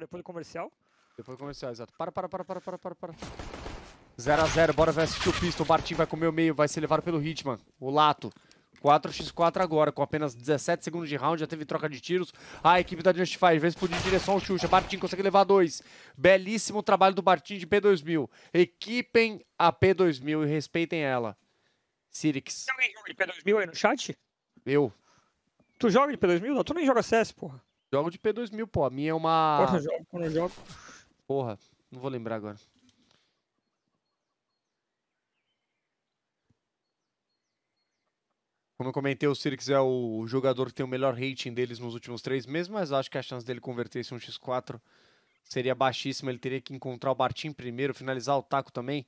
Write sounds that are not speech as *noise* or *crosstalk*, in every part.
depois do comercial. Depois do comercial, exato. Para, para, para, para, para, para, para. 0x0, bora ver assistir o Piston. O Bartim vai comer o meio, vai ser levado pelo Hitman. O Lato. 4x4 agora, com apenas 17 segundos de round, já teve troca de tiros. A equipe da Justify vem explodir em direção ao Xuxa. Bartim consegue levar dois. Belíssimo trabalho do Bartim de P2000. Equipem a P2000 e respeitem ela. Sirix. Tem alguém joga de P2000 aí no chat? Eu. Tu joga de P2000? Não, tu nem joga CS, porra. Jogo de P2000, pô. A minha é uma. Porra, jogo, jogo. Porra, não vou lembrar agora. Como eu comentei, o Sirix é o jogador que tem o melhor rating deles nos últimos três meses, mas acho que a chance dele converter esse 1x4 seria baixíssima. Ele teria que encontrar o Bartim primeiro, finalizar o taco também.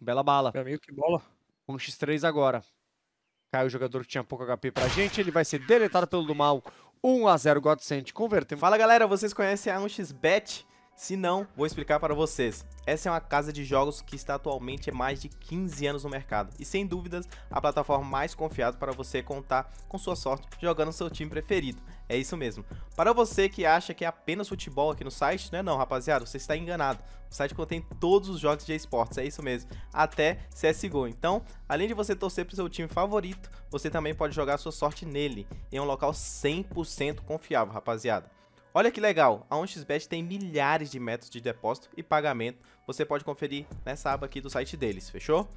Bela bala. Meu amigo, que bola. 1x3 agora. Cai o jogador que tinha pouco HP pra gente. Ele vai ser deletado pelo do mal. 1 a 0 Godsent, converteu. Fala galera, vocês conhecem a 1xBet? Se não, vou explicar para vocês. Essa é uma casa de jogos que está atualmente há mais de 15 anos no mercado e sem dúvidas a plataforma mais confiável para você contar com sua sorte jogando seu time preferido. É isso mesmo. Para você que acha que é apenas futebol aqui no site, não é não, rapaziada, você está enganado. O site contém todos os jogos de esportes, é isso mesmo, até CSGO. Então, além de você torcer para o seu time favorito, você também pode jogar sua sorte nele, em um local 100% confiável, rapaziada. Olha que legal, a 1xBet tem milhares de métodos de depósito e pagamento, você pode conferir nessa aba aqui do site deles, fechou?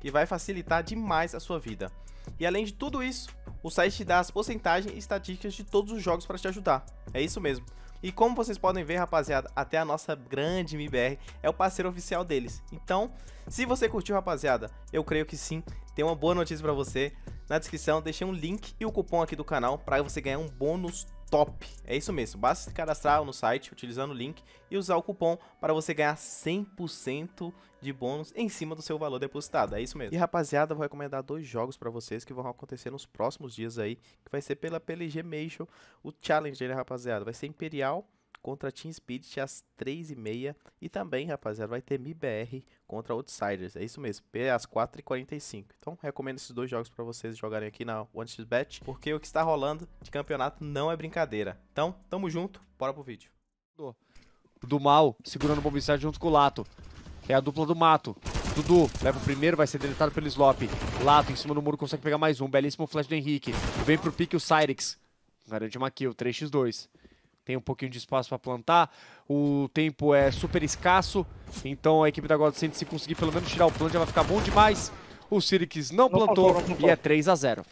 Que vai facilitar demais a sua vida. E além de tudo isso, o site te dá as porcentagens e estatísticas de todos os jogos para te ajudar. É isso mesmo. E como vocês podem ver, rapaziada, até a nossa grande MBR é o parceiro oficial deles. Então, se você curtiu, rapaziada, eu creio que sim, tem uma boa notícia para você. Na descrição deixei um link e o cupom aqui do canal para você ganhar um bônus top. É isso mesmo, basta se cadastrar no site utilizando o link e usar o cupom para você ganhar 100% de bônus em cima do seu valor depositado. É isso mesmo. E rapaziada, vou recomendar dois jogos para vocês que vão acontecer nos próximos dias aí, que vai ser pela PLG Major, o Challenger, né, rapaziada? Vai ser Imperial contra Team Spirit às 3h30. E também, rapaziada, vai ter MIBR contra Outsiders. É isso mesmo, às 4h45. Então, recomendo esses dois jogos para vocês jogarem aqui na OneXBet, porque o que está rolando de campeonato não é brincadeira. Então, tamo junto, bora pro vídeo. Do, do mal, segurando o Bombicide junto com o Lato. É a dupla do Mato. Dudu leva o primeiro, vai ser deletado pelo Slop. Lato em cima do muro consegue pegar mais um. Belíssimo flash do Henrique. Vem pro pique o Cyrix. Garante uma kill, 3x2 tem um pouquinho de espaço para plantar. O tempo é super escasso, então a equipe da God se conseguir pelo menos tirar o plano, já vai ficar bom demais. O Sirix não, não, plantou, não e é 3 a 0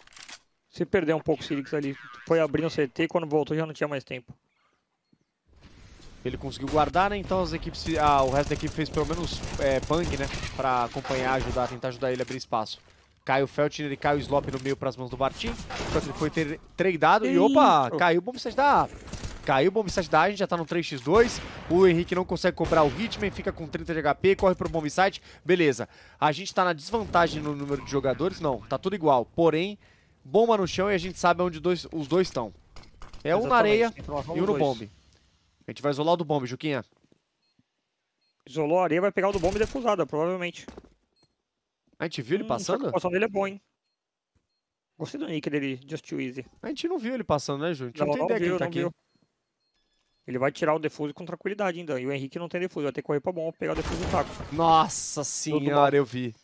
Se perdeu um pouco o Sirix ali, foi abrir um CT e quando voltou já não tinha mais tempo. Ele conseguiu guardar, né? Então as equipes, ah, o resto da equipe fez pelo menos é, punk, né? Pra acompanhar, ajudar, tentar ajudar ele a abrir espaço. Cai o Feltner e cai o Slop no meio para as mãos do Bartim. Enquanto ele foi ter, tradeado e opa, caiu o bombsite da Caiu Bombsite da gente já tá no 3x2. O Henrique não consegue cobrar o Hitman, fica com 30 de HP, corre pro Bombsite. Beleza. A gente tá na desvantagem no número de jogadores. Não, tá tudo igual. Porém, bomba no chão e a gente sabe onde dois, os dois estão. É Exatamente. um na areia então, e um no bombe. A gente vai isolar o do bombe, Juquinha. Isolou a areia, vai pegar o do bombe defusada, provavelmente. A gente viu ele hum, passando? Hum, a dele é bom, hein? Gostei do nick dele, Just Too Easy. A gente não viu ele passando, né, Júnior? A gente não, não tem não ideia viu, que ele tá aqui. Viu. Ele vai tirar o defuso com tranquilidade ainda. E o Henrique não tem defuso, vai ter que correr pra bom pegar o defuso do taco. Nossa senhora, eu vi.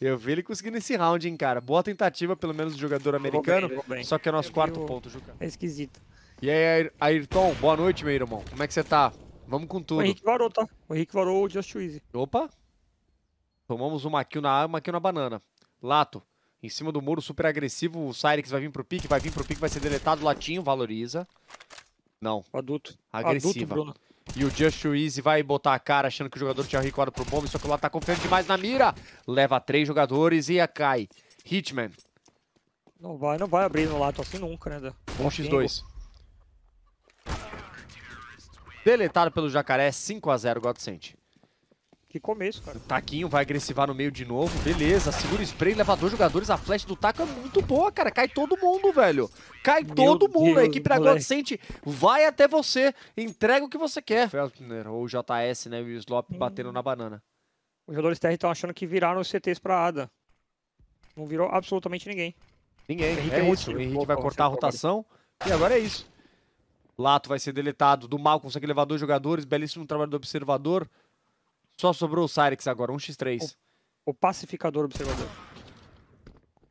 Eu vi ele conseguindo esse round, hein, cara. Boa tentativa, pelo menos, do jogador americano. Bem, bem. Só que é nosso eu quarto ponto, Juca. É esquisito. E aí, Ayrton, boa noite, meu irmão. Como é que você tá? Vamos com tudo. O Henrique varou, tá? O Henrique varou o Just Easy. Opa! Tomamos uma kill na arma, uma kill na banana. Lato, em cima do muro, super agressivo. O Cyrix vai vir pro pique, vai vir pro pique, vai ser deletado. Latinho, valoriza. Não. Adulto. Agressiva. Adulto, e o Just Easy vai botar a cara achando que o jogador tinha recuado pro bombe, só que o lado tá confiando demais na mira. Leva três jogadores e a cai. Hitman. Não vai, não vai abrir no lato assim nunca, né? Um x2. Assim, Deletado pelo Jacaré, 5x0 Godsent. Que começo, cara. O Taquinho vai agressivar no meio de novo. Beleza, segura o spray, dois jogadores. A flash do Taco é muito boa, cara. Cai todo mundo, velho. Cai Meu todo mundo. Deus, a equipe da Godsent vai até você. Entrega o que você quer. O Feltner né, ou o JS, né? E o Slop hum. batendo na banana. Os jogadores TR estão achando que viraram os CTs pra ADA. Não virou absolutamente ninguém. Ninguém, Henrique é, é isso. O Henrique vai cortar a rotação. E agora é isso. Lato vai ser deletado. Do mal consegue dois jogadores. Belíssimo trabalho do observador. Só sobrou o Cyrix agora, 1x3. O, o pacificador observador.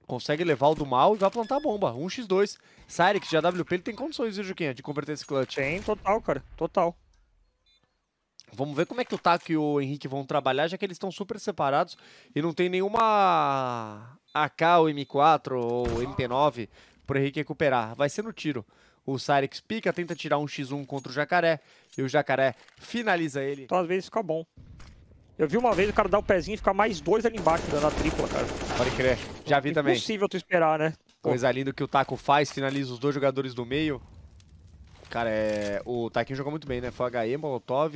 Consegue levar o do mal e vai plantar a bomba. 1x2. Cyrix de AWP, ele tem condições, viu, Juquinha, de converter esse clutch. Tem, total, cara. Total. Vamos ver como é que o Taco e o Henrique vão trabalhar, já que eles estão super separados e não tem nenhuma AK ou M4 ou MP9 pro Henrique recuperar. Vai ser no tiro. O Cyrix pica, tenta tirar um X1 contra o Jacaré e o Jacaré finaliza ele. Então às vezes fica bom. Eu vi uma vez o cara dar o pezinho e ficar mais dois ali embaixo, dando a tripla, cara. Pode crer. Já vi é também. Impossível tu esperar, né? Coisa linda que o Taco faz, finaliza os dois jogadores do meio. Cara, é... o Taquinho jogou muito bem, né? Foi HE, Molotov,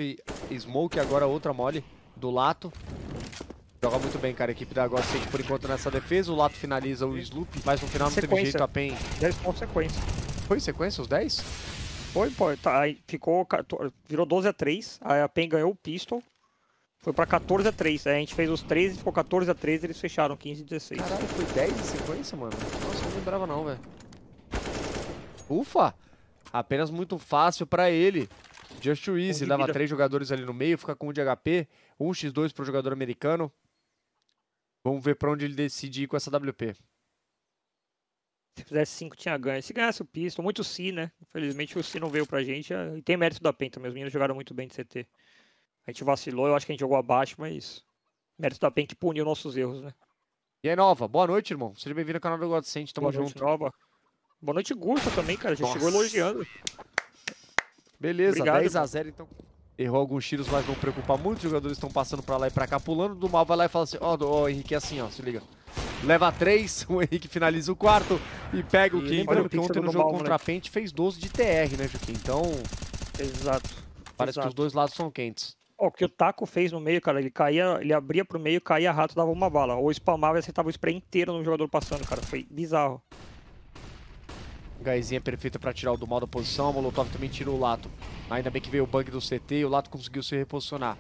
Smoke, agora outra mole do Lato. Joga muito bem, cara. A equipe da Agora por enquanto nessa defesa. O Lato finaliza o Sloop, mas no final não sequência. teve jeito a PEN. 10 pontos sequência. Foi sequência os 10? Foi, pô. Tá, ficou, virou 12 a 3. Aí a PEN ganhou o Pistol. Foi pra 14 a 3. Aí é, a gente fez os 13, ficou 14 a 13, eles fecharam 15 a 16. Caralho, foi 10 em sequência, mano? Nossa, não lembrava não, velho. Ufa! Apenas muito fácil pra ele. Just easy, Dava 3 jogadores ali no meio, fica com um de HP, 1x2 pro jogador americano. Vamos ver pra onde ele decide ir com essa WP. Se fizesse 5, tinha ganho. Se ganhasse o Pistol, muito Si, né? Infelizmente o Si não veio pra gente. E tem mérito da Penta, meus meninos jogaram muito bem de CT. A gente vacilou, eu acho que a gente jogou abaixo, mas mérito da PEN que puniu nossos erros, né? E aí, Nova, boa noite, irmão. Seja bem-vindo ao canal do Godsend, tamo boa junto. Noite, Nova. Boa noite, Gusta também, cara. Já gente chegou elogiando. Beleza, 10x0, então. Errou alguns tiros, mas não preocupar muito. Os jogadores estão passando pra lá e pra cá, pulando. Do mal vai lá e fala assim: Ó, oh, oh, Henrique, é assim, ó, se liga. Leva 3, *laughs* o Henrique finaliza o quarto e pega e o quinto. Olha, que ontem no jogo mal, contra a Pente fez 12 de TR, né, Juquim? Então. Exato. Parece Exato. que os dois lados são quentes. O que o Taco fez no meio, cara, ele caía, ele abria pro meio, caía rato, dava uma bala. Ou spamava e acertava o spray inteiro no jogador passando, cara. Foi bizarro. Gaizinha perfeita pra tirar o do mal da posição. O Molotov também tirou o Lato. Ainda bem que veio o bug do CT e o Lato conseguiu se reposicionar.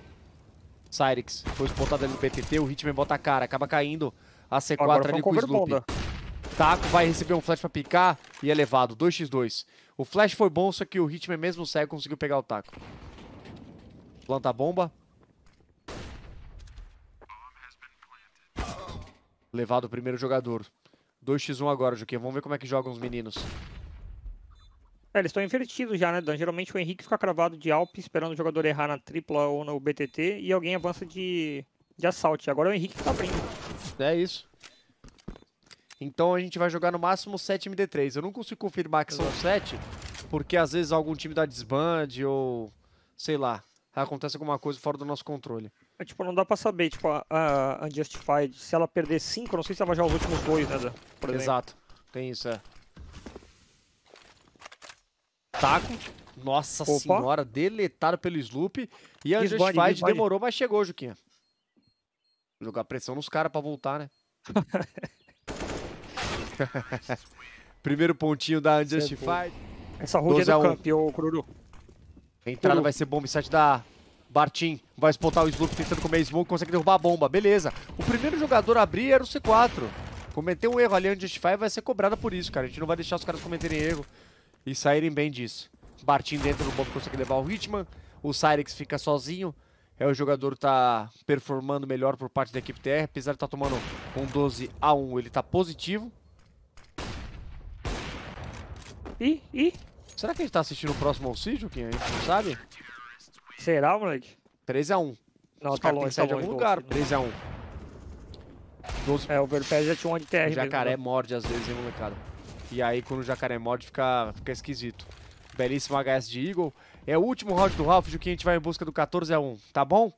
Cyrix foi espotado ali no PTT, o Hitman bota a cara, acaba caindo a C4 Agora ali com o Sloop. Taco vai receber um flash pra picar e é levado, 2x2. O flash foi bom, só que o Hitman mesmo cego conseguiu pegar o Taco. Planta a bomba. Levado o primeiro jogador. 2x1 agora, Juquinha. Vamos ver como é que jogam os meninos. É, eles estão invertidos já, né, Dan? Geralmente o Henrique fica cravado de Alp esperando o jogador errar na tripla ou no BTT e alguém avança de, de assalto. Agora é o Henrique que tá abrindo. É isso. Então a gente vai jogar no máximo 7 MD3. Eu não consigo confirmar que são 7, porque às vezes algum time dá desband ou sei lá, acontece alguma coisa fora do nosso controle. É, tipo, não dá pra saber, tipo, a, a Unjustified, se ela perder 5, não sei se ela vai jogar os últimos dois, né, por exemplo. Exato, tem isso, é. Taco, nossa Opa. senhora, deletado pelo Sloop. E a Unjustified demorou, mas chegou, Juquinha. Jogar pressão nos caras pra voltar, né? *laughs* *laughs* Primeiro pontinho da é Unjustified. Essa roda é do campeão, Cururu entrada uhum. vai ser bomba em site da Bartim. Vai espotar o Slurp tentando comer a Smoke, consegue derrubar a bomba. Beleza. O primeiro jogador a abrir era o C4. Cometeu um erro ali onde Justify vai ser cobrada por isso, cara. A gente não vai deixar os caras cometerem erro e saírem bem disso. Bartim dentro do bomba consegue levar o Hitman. O Cyrex fica sozinho. É o jogador que tá performando melhor por parte da equipe TR. Apesar de estar tá tomando um 12 a 1, ele tá positivo. Ih, ih, Será que a gente tá assistindo o próximo auxílio, que a gente não sabe? Será, moleque? 13x1. Não, Os tá longe, tá longe. algum lugar, 13x1. 12... É, o Overpass já tinha um ONTR. O jacaré mesmo, né? morde às vezes, hein, molecada. E aí, quando o jacaré morde, fica, fica esquisito. Belíssimo HS de Eagle. É o último round do Ralph, de que a gente vai em busca do 14x1, tá bom?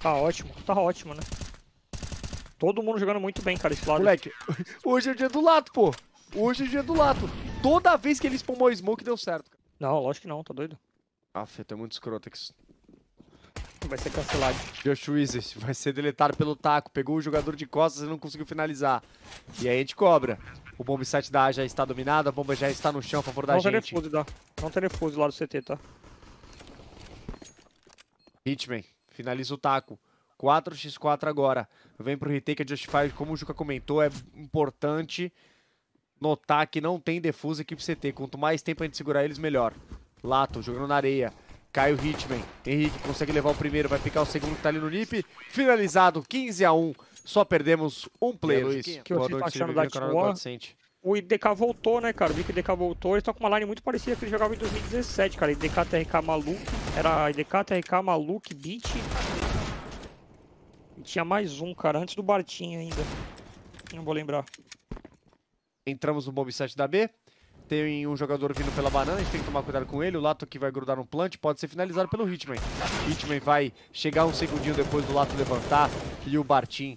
Tá ótimo, tá ótimo, né? Todo mundo jogando muito bem, cara, esse lado. Moleque, *laughs* hoje é o dia do lato, pô. Hoje é o dia do lato toda vez que ele o smoke deu certo. Não, lógico que não, tá doido. Aff, eu tenho muito escroto Vai ser cancelado. Josh Wizard vai ser deletado pelo taco. Pegou o jogador de costas e não conseguiu finalizar. E aí a gente cobra. O bomb site da A já está dominado, a bomba já está no chão a favor da não gente. Telefuse, dá. Não telefuse lá do CT, tá? Hitman, finaliza o taco. 4x4 agora. Vem pro retake, a Justify, como o Juca comentou, é importante notar que não tem defuso aqui pro CT. Quanto mais tempo a gente segurar eles, melhor. Lato, jogando na areia. Cai o Hitman. Henrique consegue levar o primeiro, vai picar o segundo que tá ali no NIP. Finalizado, 15 a 1 Só perdemos um player, Luiz. Que Boa eu noite, achando da o IDK voltou, né, cara? Vi que o IDK voltou. Ele estão com uma line muito parecida que ele jogava em 2017, cara. IDK, TRK, Maluque. Era IDK, TRK, Maluque, Beat. E tinha mais um, cara. Antes do Bartinho ainda. Não vou lembrar entramos no bomb 7 da B. Tem um jogador vindo pela banana, a gente tem que tomar cuidado com ele. O Lato aqui vai grudar no plant, pode ser finalizado pelo Hitman. Hitman vai chegar um segundinho depois do Lato levantar. E o Bartim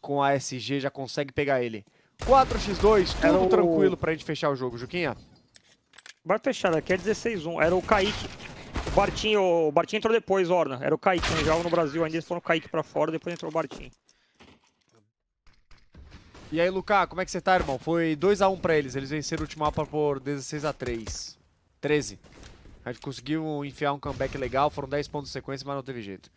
com a SG já consegue pegar ele. 4x2, tudo o... tranquilo pra gente fechar o jogo, Juquinha. Bora fechar, aqui é 16-1. Era o Kaique. O Bartim, o... Bartim entrou depois, Orna. Era o Kaique, né? Já Jogava no Brasil ainda, eles foram o Kaique pra fora, depois entrou o Bartim. E aí, Lucá, como é que você tá, irmão? Foi 2x1 um pra eles. Eles venceram o último mapa por 16x3. 13. A gente conseguiu enfiar um comeback legal. Foram 10 pontos de sequência, mas não teve jeito.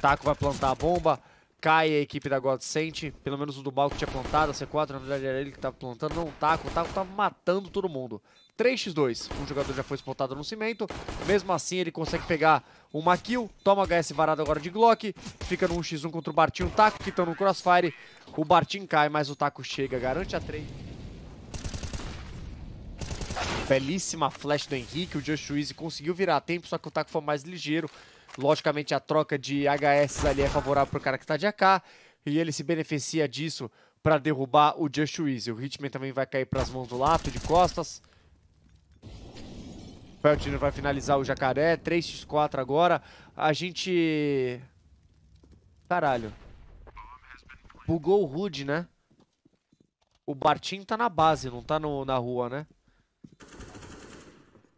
Taco vai plantar a bomba. Cai a equipe da God Sent. Pelo menos o do Balco tinha plantado. A C4, na verdade, era ele que tava plantando. Não, o Taco. O Taco tava matando todo mundo. 3x2. Um jogador já foi spotado no cimento. Mesmo assim, ele consegue pegar uma kill. Toma HS varado agora de Glock. Fica no 1x1 contra o Bartinho e o Taco, que estão no crossfire. O Bartinho cai, mas o Taco chega. Garante a 3. Belíssima flash do Henrique. O Just Easy conseguiu virar a tempo, só que o Taco foi mais ligeiro. Logicamente, a troca de HS ali é favorável para o cara que está de AK. E ele se beneficia disso para derrubar o Just Easy. O Hitman também vai cair para as mãos do Lato, de costas. Peltino vai finalizar o Jacaré. 3x4 agora. A gente... Caralho. Bugou o Rude, né? O Bartim tá na base, não tá no, na rua, né?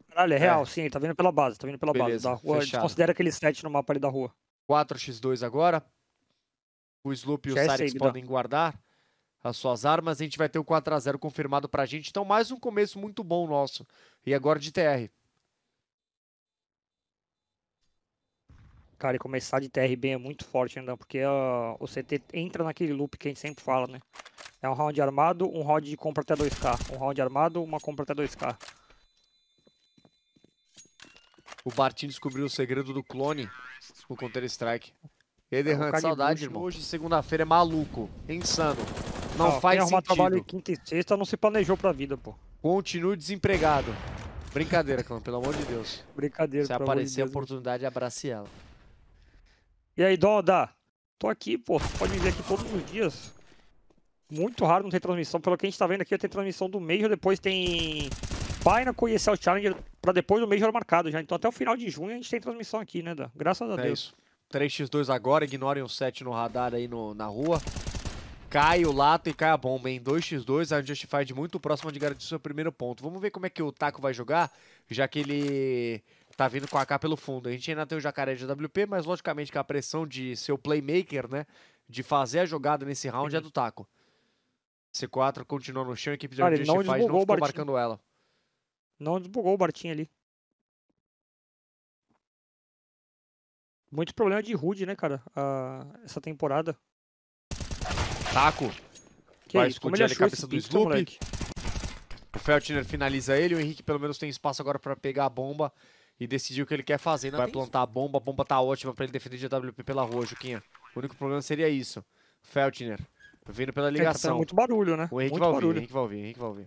Caralho, é, é. real, é. sim. Ele tá vindo pela base, tá vindo pela Beleza, base da rua. Fechado. A gente considera aquele set no mapa ali da rua. 4x2 agora. O Sloop e o é Sarix podem então. guardar as suas armas. A gente vai ter o 4x0 confirmado pra gente. Então, mais um começo muito bom nosso. E agora de TR. Cara, e começar de TRB é muito forte ainda, né, porque uh, o CT entra naquele loop que a gente sempre fala, né? É um round armado, um round de compra até 2k. Um round armado, uma compra até 2k. O Bartim descobriu o segredo do clone do Counter-Strike. Ele aí, é, Hunt, saudade, irmão. Hoje, segunda-feira, é maluco. insano. Não ah, faz sentido. trabalho quinta e sexta não se planejou pra vida, pô. Continue desempregado. Brincadeira, Clã, pelo amor de Deus. Brincadeira, Se aparecer Deus, a oportunidade, abrace ela. E aí, Donda, Tô aqui, pô. Você pode me ver aqui todos os dias. Muito raro não ter transmissão. Pelo que a gente tá vendo aqui, tem transmissão do Major, depois tem Pinnacle conhecer o Challenge pra depois do Major marcado já. Então até o final de junho a gente tem transmissão aqui, né, Dan? Graças a é Deus. Isso. 3x2 agora, ignorem o 7 no radar aí no, na rua. Cai o lato e cai a bomba, em 2x2, a Justified muito próxima de garantir seu primeiro ponto. Vamos ver como é que o Taco vai jogar, já que ele tá vindo com a K pelo fundo. A gente ainda tem o jacaré de WP, mas logicamente que a pressão de ser o playmaker, né? De fazer a jogada nesse round é uhum. do taco. C4 continua no chão, a equipe de Cara, não faz, não ficou marcando ela. Não desbugou o Bartinho ali. Muito problema de Rude, né, cara? essa temporada. Taco. Que Vai escutar a cabeça do Sloop. O Feltner finaliza ele. O Henrique pelo menos tem espaço agora para pegar a bomba e decidir o que ele quer fazer. Não Vai plantar isso. a bomba, a bomba tá ótima para ele defender de AWP pela rua, Juquinha. O único problema seria isso. Feltner, vindo pela tá ligação. tá muito barulho, né? O Henrique muito vai barulho. ouvir, Henrique vai ouvir, Henrique vai ouvir.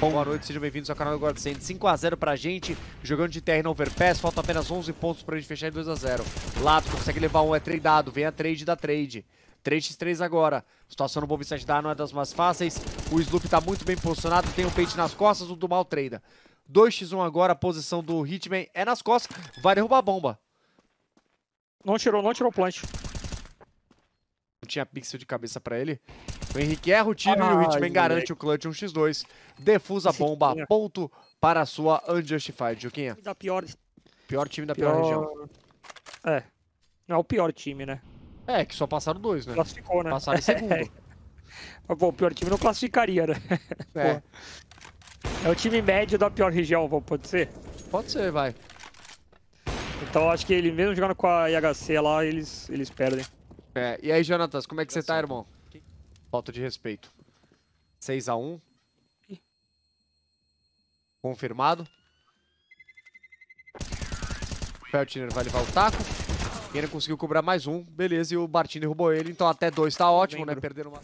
Bom, boa noite, sejam bem-vindos ao canal do Godsend. 5x0 pra gente, jogando de terra no overpass, falta apenas 11 pontos pra gente fechar em 2x0. Lato consegue levar um, é tradeado, vem a trade da trade. 3x3 agora. A situação no Bom Vicente da não é das mais fáceis. O Sloop tá muito bem posicionado, tem o um peixe nas costas, o do mal treina. 2x1 agora, a posição do Hitman é nas costas, vai derrubar a bomba. Não tirou, não tirou o plant. Não tinha pixel de cabeça pra ele. O Henrique erra o tiro ah, e o Hitman garante o clutch 1x2. Defusa a bomba, é ponto para a sua Unjustified, Juquinha. Da pior... pior time da pior, pior região. É, não é o pior time, né? É, que só passaram dois, né? Classificou, né? Passaram em *laughs* segundo. É. bom, o pior time não classificaria, né? É. é o time médio da pior região, pode ser? Pode ser, vai. Então acho que ele mesmo jogando com a IHC lá, eles, eles perdem. É, e aí, Jonatas, como é que você tá, irmão? Falta de respeito. 6x1. Confirmado. Feltiner vai levar o taco não conseguiu cobrar mais um, beleza, e o Bartin derrubou ele, então até dois tá ótimo, né? Perderam uma...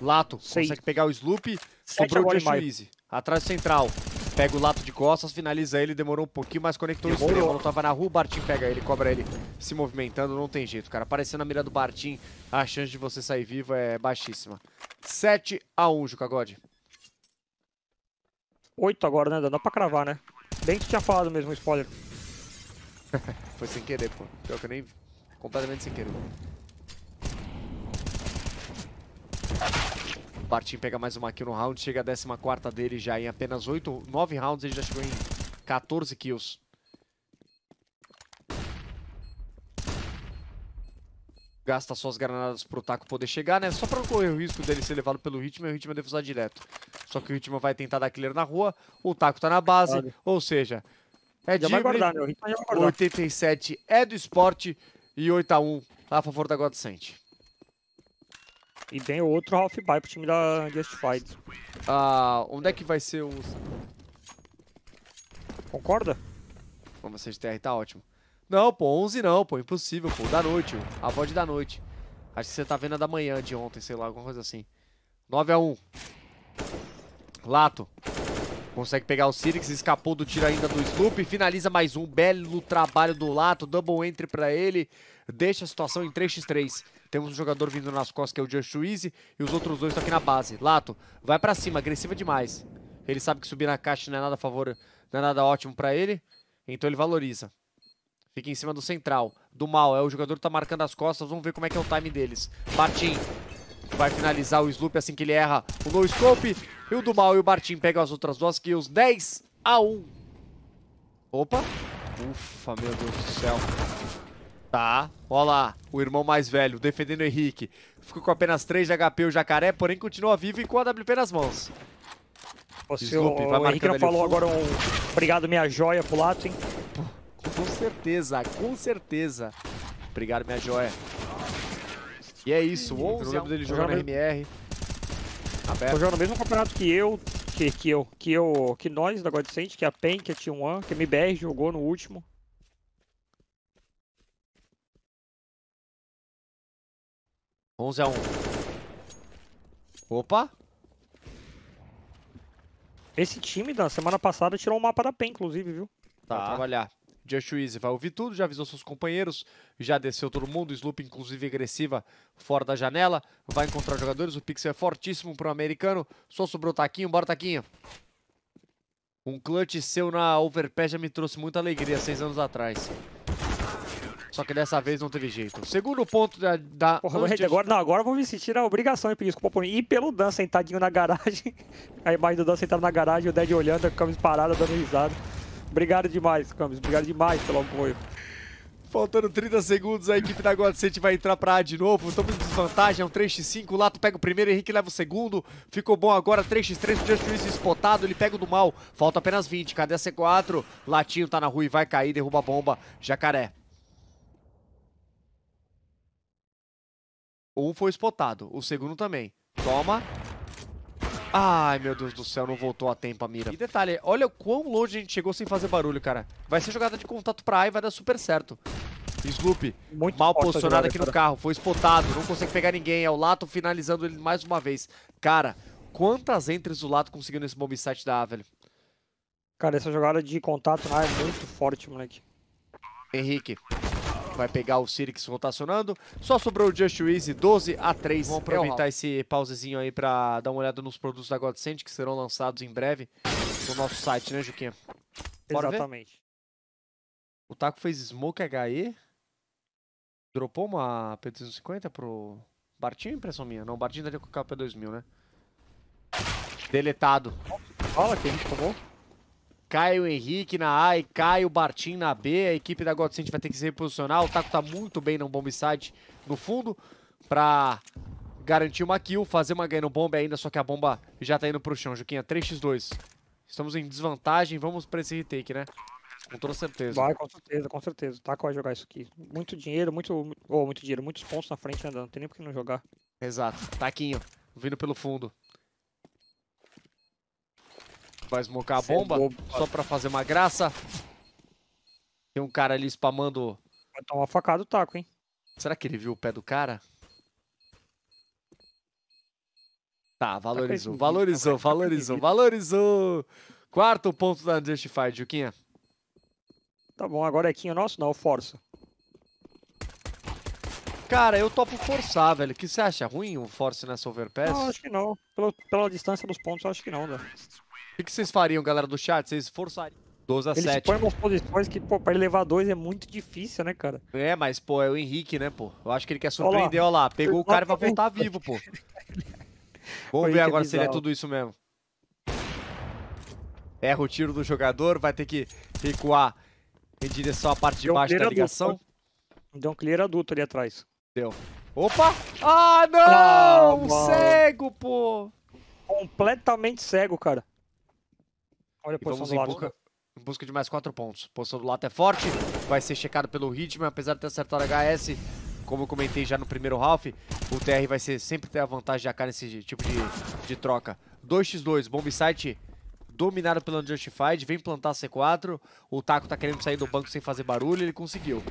Lato, Sei. consegue pegar o Sloop, sobrou o Jushu Easy. Atrás central, pega o Lato de costas, finaliza ele, demorou um pouquinho, mas conectou demorou. o extremo. Tava na rua, o Bartim pega ele, cobra ele se movimentando, não tem jeito, cara. Aparecendo na mira do Bartim, a chance de você sair vivo é baixíssima. 7 a 1 Jucagode. 8 agora, né? Dá pra cravar, né? Bem que tinha falado mesmo o spoiler. *laughs* Foi sem querer, pô. Pior que eu nem vi. Completamente sem querer. Bartim pega mais uma kill no round, chega a 14 dele já em apenas 8, 9 rounds, ele já chegou em 14 kills. Gasta suas granadas pro Taco poder chegar, né? Só pra não correr o risco dele ser levado pelo ritmo e o ritmo defusar direto. Só que o ritmo vai tentar dar killer na rua, o Taco tá na base, Olha. ou seja, é de então 87 é do esporte e 8 a 1 a favor da God Sent. E tem outro half buy pro time da Justified. Ah, onde é que vai ser os. Concorda? Como vocês TR tá ótimo. Não, pô, 11 não, pô, impossível, pô, da noite, a voz da noite. Acho que você tá vendo a da manhã de ontem, sei lá, alguma coisa assim. 9 a 1 Lato, Consegue pegar o Sirix, escapou do tiro ainda do Sloop, finaliza mais um, belo trabalho do Lato, double entry pra ele, deixa a situação em 3x3. Temos um jogador vindo nas costas que é o Just Easy e os outros dois estão aqui na base. Lato, vai pra cima, agressiva demais. Ele sabe que subir na caixa não é nada a favor, não é nada ótimo pra ele, então ele valoriza. Fica em cima do central. Do mal, é o jogador que tá marcando as costas. Vamos ver como é que é o time deles. Batim, Vai finalizar o Sloop assim que ele erra o no scope. E o do mal e o Martin pegam as outras duas kills. 10 a 1. Opa. Ufa, meu Deus do céu. Tá, olha lá, o irmão mais velho defendendo o Henrique. Ficou com apenas 3 de HP o Jacaré, porém continua vivo e com a WP nas mãos. Pô, Sloop, o, o Henrique não falou agora um obrigado minha joia pro Lato, hein? Com certeza, com certeza. Obrigado minha joia. E é isso, 11 anos dele jogando mesmo... MR. Aberto. Tô jogando no mesmo campeonato que eu, que, que eu, que eu, que nós da Godsend, que é a PEN, que a é T1, que a é MBR jogou no último. Onze a um. Opa! Esse time da semana passada tirou o um mapa da PEN, inclusive, viu? Tá. Pra trabalhar. Josh Wizzy vai ouvir tudo, já avisou seus companheiros, já desceu todo mundo, Sloop inclusive agressiva fora da janela, vai encontrar jogadores, o pixel é fortíssimo para o americano, só sobrou o Taquinho, bora Taquinho! Um clutch seu na overpass já me trouxe muita alegria seis anos atrás. Só que dessa vez não teve jeito. Segundo ponto da... da Porra, antes... agora, não, agora eu vou me sentir a obrigação de pedir desculpa por mim. E pelo Dan sentadinho na garagem. *laughs* A imagem do Dan sentado na garagem, o Dead olhando, a camisa parada, dando risada. Obrigado demais, Camis. Obrigado demais pelo apoio. Faltando 30 segundos, a equipe da God City vai entrar pra A de novo. Estamos em desvantagem, é um 3x5. O Lato pega o primeiro, Henrique leva o segundo. Ficou bom agora, 3x3, o Just Luiz espotado. Ele pega o do mal, falta apenas 20. Cadê a C4? Latinho tá na rua e vai cair, derruba a bomba. Jacaré. Um foi espotado, o segundo também. Toma, Ai, meu Deus do céu, não voltou a tempo a mira. E detalhe, olha o quão longe a gente chegou sem fazer barulho, cara. Vai ser jogada de contato pra A e vai dar super certo. Sloop, Muito mal posicionado aqui no carro, foi espotado, não consegue pegar ninguém, é o Lato finalizando ele mais uma vez. Cara, quantas entres o Lato conseguiu nesse bomb da A, velho? Cara, essa jogada de contato na A é muito forte, moleque. Henrique, vai pegar o Sirix rotacionando. Só sobrou o Just Easy, 12 a 3 Vamos é aproveitar esse pausezinho aí para dar uma olhada nos produtos da Godsend, que serão lançados em breve no nosso site, né, Juquinha? Bora Exatamente. Ver? O Taco fez Smoke HE, dropou uma P350 pro Bartinho, é impressão minha? Não, o Bartinho tá com o KP2000, né? Deletado. Fala que a gente tomou. Caio Henrique na A e Caio Bartim na B. A equipe da God vai ter que se reposicionar. O Taco tá muito bem no bombicide no fundo para garantir uma kill, fazer uma ganha no bomba ainda, só que a bomba já tá indo pro chão. Juquinha, 3x2. Estamos em desvantagem, vamos pra esse retake, né? Com toda certeza. Vai, com certeza, com certeza. O Taco vai jogar isso aqui. Muito dinheiro, muito... Ou oh, muito dinheiro, muitos pontos na frente andando. Não tem nem por que não jogar. Exato. Taquinho, vindo pelo fundo vai smocar a é bomba só pra fazer uma graça. Tem um cara ali spamando... Vai tomar facada o taco, hein? Será que ele viu o pé do cara? Tá, valorizou, tá valorizou, tá valorizou, valorizou. Quarto ponto da fight Juquinha. Tá bom, agora é Quinha nosso? Não, força. Cara, eu topo forçar, velho. O que você acha? Ruim o um force nessa overpass? Não, acho que não. Pela, pela distância dos pontos, acho que não, velho. O que, vocês fariam, galera do chat? Vocês forçariam 12 a Eles 7. Eles põe umas posições que, pô, pra ele levar dois é muito difícil, né, cara? É, mas, pô, é o Henrique, né, pô? Eu acho que ele quer surpreender, olha lá. lá. Pegou o cara e vai voltar vivo, pô. *laughs* Vamos ver agora é se ele é tudo isso mesmo. Erra o tiro do jogador, vai ter que recuar em direção à parte de baixo um da ligação. Adulto. Deu um clear adulto ali atrás. Deu. Opa! Ah, não! Ah, cego, pô! Completamente cego, cara. Olha a posição do Lato. Busca, em busca de mais 4 pontos. A posição do Lato é forte, vai ser checado pelo ritmo, apesar de ter acertado a HS, como eu comentei já no primeiro half, o TR vai ser, sempre ter a vantagem de AK nesse tipo de, de troca. 2x2, Bombsite dominado pelo Unjustified, vem plantar C4, o Taco tá querendo sair do banco sem fazer barulho, ele conseguiu.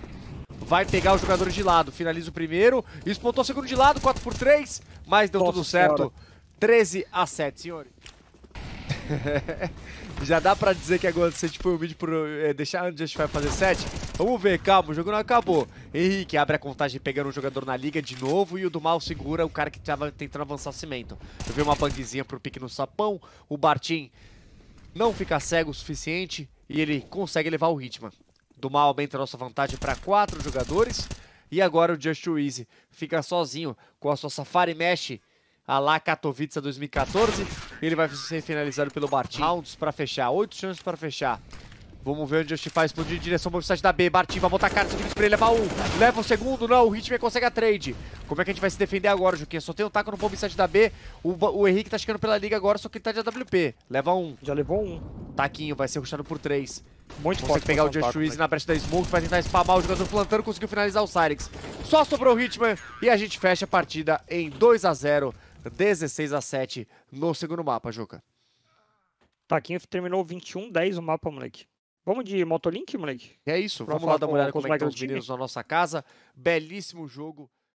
Vai pegar os jogadores de lado, finaliza o primeiro, espontou o segundo de lado, 4 por 3 mas deu Nossa tudo certo. Senhora. 13 a 7, senhores. *laughs* Já dá pra dizer que agora Golden te foi vídeo por é, deixar a vai fazer 7. Vamos ver, calma, o jogo não acabou. Henrique abre a contagem pegando um jogador na liga de novo e o do mal segura o cara que tava tentando avançar o cimento. Eu vi uma bangzinha pro pique no sapão, o Bartim não fica cego o suficiente e ele consegue levar o ritmo. Do mal aumenta a nossa vantagem para 4 jogadores. E agora o Just Easy fica sozinho com a sua Safari Mesh, a lá Katowice 2014 ele vai ser finalizado pelo Bartim. Rounds pra fechar, 8 chances pra fechar. Vamos ver onde Justify explodir em direção ao site da B. Bartim vai botar a carta, difícil pra ele, leva é um. Leva o segundo, não, o Hitman consegue a trade. Como é que a gente vai se defender agora, Juquinha? Só tem um taco no bomb site da B. O, o Henrique tá chegando pela liga agora, só que ele tá de AWP. Leva um. Já levou um. Taquinho, vai ser rushado por três. Muito forte. pegar o Just né? na brecha da Smoke, vai tentar spamar o jogador plantando, conseguiu finalizar o Cyrix. Só sobrou o Hitman e a gente fecha a partida em 2 a 0 16 a 7 no segundo mapa, Juca. Taquinho tá, terminou 21-10 o mapa, moleque. Vamos de Motolink, moleque? É isso, pra vamos lá dar uma olhada como é que estão os meninos na nossa casa. Belíssimo jogo.